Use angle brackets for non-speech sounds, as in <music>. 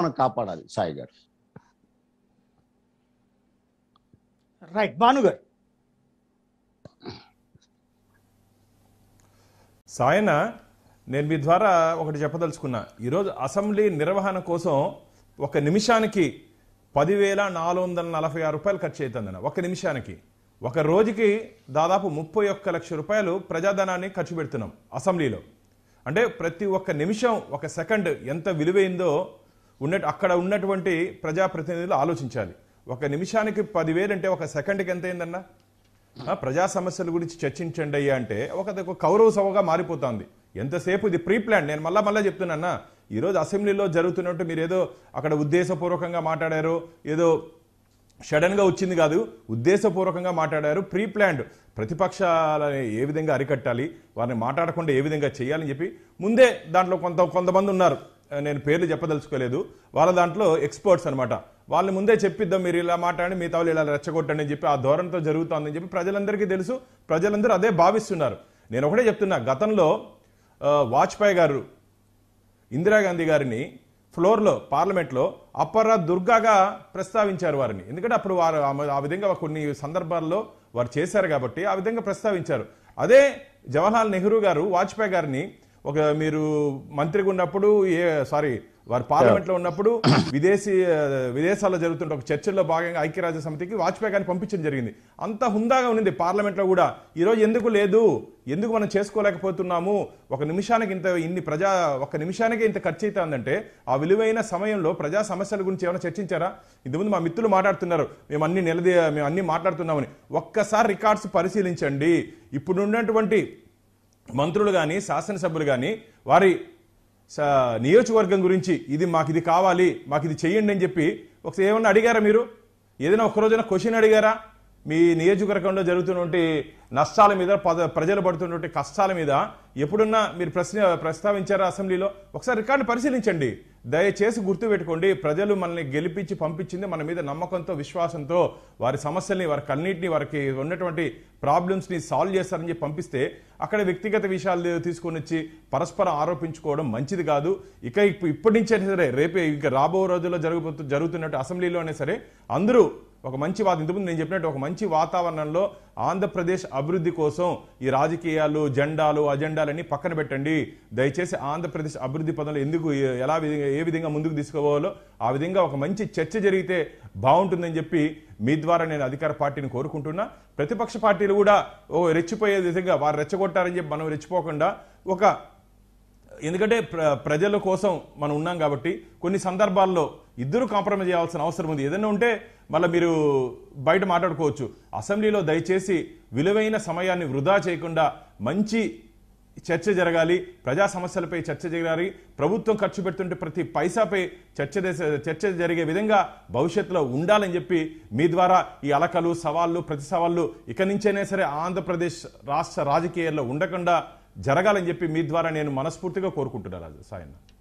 మనం కాపాడాలి సాయి గారు రైట్ భానుగారు సాయన నేను మీ ద్వారా ఒకటి చెప్పదలుచుకున్నా ఈరోజు అసెంబ్లీ నిర్వహణ కోసం ఒక నిమిషానికి పదివేల నాలుగు వందల నలభై ఆరు రూపాయలు ఖర్చు అవుతుందన్న ఒక నిమిషానికి ఒక రోజుకి దాదాపు ముప్పై ఒక్క లక్ష రూపాయలు ప్రజాధనాన్ని ఖర్చు పెడుతున్నాం అసెంబ్లీలో అంటే ప్రతి ఒక్క నిమిషం ఒక సెకండ్ ఎంత విలువైందో ఉన్న అక్కడ ఉన్నటువంటి ప్రజాప్రతినిధులు ఆలోచించాలి ఒక నిమిషానికి పదివేలు అంటే ఒక సెకండ్కి ఎంత అయిందన్నా ప్రజా సమస్యల గురించి చర్చించండి అయ్యా అంటే ఒక కౌరవ సభగా మారిపోతుంది ఎంతసేపు ఇది ప్రీ ప్లాన్ నేను మళ్ళా మళ్ళీ చెప్తున్నాన్నా ఈరోజు అసెంబ్లీలో జరుగుతున్నట్టు మీరు ఏదో అక్కడ ఉద్దేశపూర్వకంగా మాట్లాడారు ఏదో సడన్గా వచ్చింది కాదు ఉద్దేశపూర్వకంగా మాట్లాడారు ప్రీ ప్లాన్డ్ ప్రతిపక్షాలని ఏ విధంగా అరికట్టాలి వారిని మాట్లాడకుండా ఏ విధంగా చేయాలని చెప్పి ముందే దాంట్లో కొంత కొంతమంది ఉన్నారు నేను పేర్లు చెప్పదలుచుకోలేదు వాళ్ళ దాంట్లో ఎక్స్పర్ట్స్ అనమాట వాళ్ళు ముందే చెప్పిద్దాం మీరు ఇలా మాట్లాడి మీ తవలు ఇలా రెచ్చగొట్టండి అని చెప్పి ఆ ధోరణితో జరుగుతుందని చెప్పి ప్రజలందరికీ తెలుసు ప్రజలందరూ అదే భావిస్తున్నారు నేను ఒకటే చెప్తున్నా గతంలో వాజ్పేయి గారు ఇందిరాగాంధీ గారిని ఫ్లోర్లో పార్లమెంట్లో అప్పర దుర్గాగా ప్రస్తావించారు వారిని ఎందుకంటే అప్పుడు వారు ఆ విధంగా కొన్ని సందర్భాల్లో వారు చేశారు కాబట్టి ఆ విధంగా ప్రస్తావించారు అదే జవహర్లాల్ నెహ్రూ గారు వాజ్పేయి గారిని ఒక మీరు మంత్రిగా ఉన్నప్పుడు ఏ సారీ వారు పార్లమెంట్లో ఉన్నప్పుడు <coughs> విదేశీ విదేశాల్లో జరుగుతున్న ఒక చర్చల్లో భాగంగా ఐక్యరాజ్య సమితికి వాజ్పేయి గారిని పంపించడం జరిగింది అంత హుందాగా ఉంది పార్లమెంట్లో కూడా ఈరోజు ఎందుకు లేదు ఎందుకు మనం చేసుకోలేకపోతున్నాము ఒక నిమిషానికి ఇంత ఇన్ని ప్రజా ఒక నిమిషానికి ఇంత ఖర్చు అవుతుందంటే ఆ విలువైన సమయంలో ప్రజా సమస్యల గురించి ఏమైనా చర్చించారా ఇంతకుముందు మా మిత్రులు మాట్లాడుతున్నారు మేము అన్ని నిలదీ మేము అన్ని మాట్లాడుతున్నామని ఒక్కసారి రికార్డ్స్ పరిశీలించండి ఇప్పుడు ఉన్నటువంటి మంత్రులు కానీ శాసనసభ్యులు కానీ వారి నియోజకవర్గం గురించి ఇది మాకు ఇది కావాలి మాకు ఇది చేయండి అని చెప్పి ఒకసారి ఏమన్నా అడిగారా మీరు ఏదైనా ఒక్కరోజైనా క్వశ్చన్ అడిగారా మీ నియోజకవర్గంలో జరుగుతున్నటువంటి నష్టాల మీద పద ప్రజలు పడుతున్నటువంటి కష్టాల మీద ఎప్పుడున్నా మీరు ప్రశ్న ప్రస్తావించారు అసెంబ్లీలో ఒకసారి రికార్డు పరిశీలించండి దయచేసి గుర్తుపెట్టుకోండి ప్రజలు మనల్ని గెలిపించి పంపించింది మన మీద నమ్మకంతో విశ్వాసంతో వారి సమస్యల్ని వారి కన్నిటిని వారికి ఉన్నటువంటి ప్రాబ్లమ్స్ని సాల్వ్ చేస్తారని చెప్పి పంపిస్తే అక్కడ వ్యక్తిగత విషయాలు తీసుకొని వచ్చి పరస్పరం ఆరోపించుకోవడం మంచిది కాదు ఇక ఇప్పటి అయినా సరే రేపే ఇక రాబో రోజుల్లో జరుగుతున్నట్టు అసెంబ్లీలో అసెంబ్లీలోనే సరే అందరూ ఒక మంచి వాత ఇంతకుముందు నేను చెప్పినట్టు ఒక మంచి వాతావరణంలో ఆంధ్రప్రదేశ్ అభివృద్ధి కోసం ఈ రాజకీయాలు జెండాలు అజెండాలన్నీ పక్కన పెట్టండి దయచేసి ఆంధ్రప్రదేశ్ అభివృద్ధి పదంలో ఎందుకు ఎలా ఏ విధంగా ముందుకు తీసుకోవాలో ఆ విధంగా ఒక మంచి చర్చ జరిగితే బాగుంటుందని చెప్పి మీ ద్వారా నేను అధికార పార్టీని కోరుకుంటున్నా ప్రతిపక్ష పార్టీలు కూడా ఓ రెచ్చిపోయే విధంగా వారు రెచ్చగొట్టారని చెప్పి మనం రెచ్చిపోకుండా ఒక ఎందుకంటే ప్రజల కోసం మనం ఉన్నాం కాబట్టి కొన్ని సందర్భాల్లో ఇద్దరు కాంప్రమైజ్ చేయాల్సిన అవసరం ఉంది ఏదైనా ఉంటే మళ్ళీ మీరు బయట మాట్లాడుకోవచ్చు అసెంబ్లీలో దయచేసి విలువైన సమయాన్ని వృధా చేయకుండా మంచి చర్చ జరగాలి ప్రజా సమస్యలపై చర్చ జరగాలి ప్రభుత్వం ఖర్చు పెడుతుంటే ప్రతి పైసాపై చర్చ చర్చ జరిగే విధంగా భవిష్యత్తులో ఉండాలని చెప్పి మీ ద్వారా ఈ అలకలు సవాళ్ళు ప్రతి సవాళ్ళు ఇక నుంచైనా సరే ఆంధ్రప్రదేశ్ రాష్ట్ర రాజకీయాల్లో ఉండకుండా జరగాలని చెప్పి మీ ద్వారా నేను మనస్ఫూర్తిగా కోరుకుంటున్నాను సాయన్న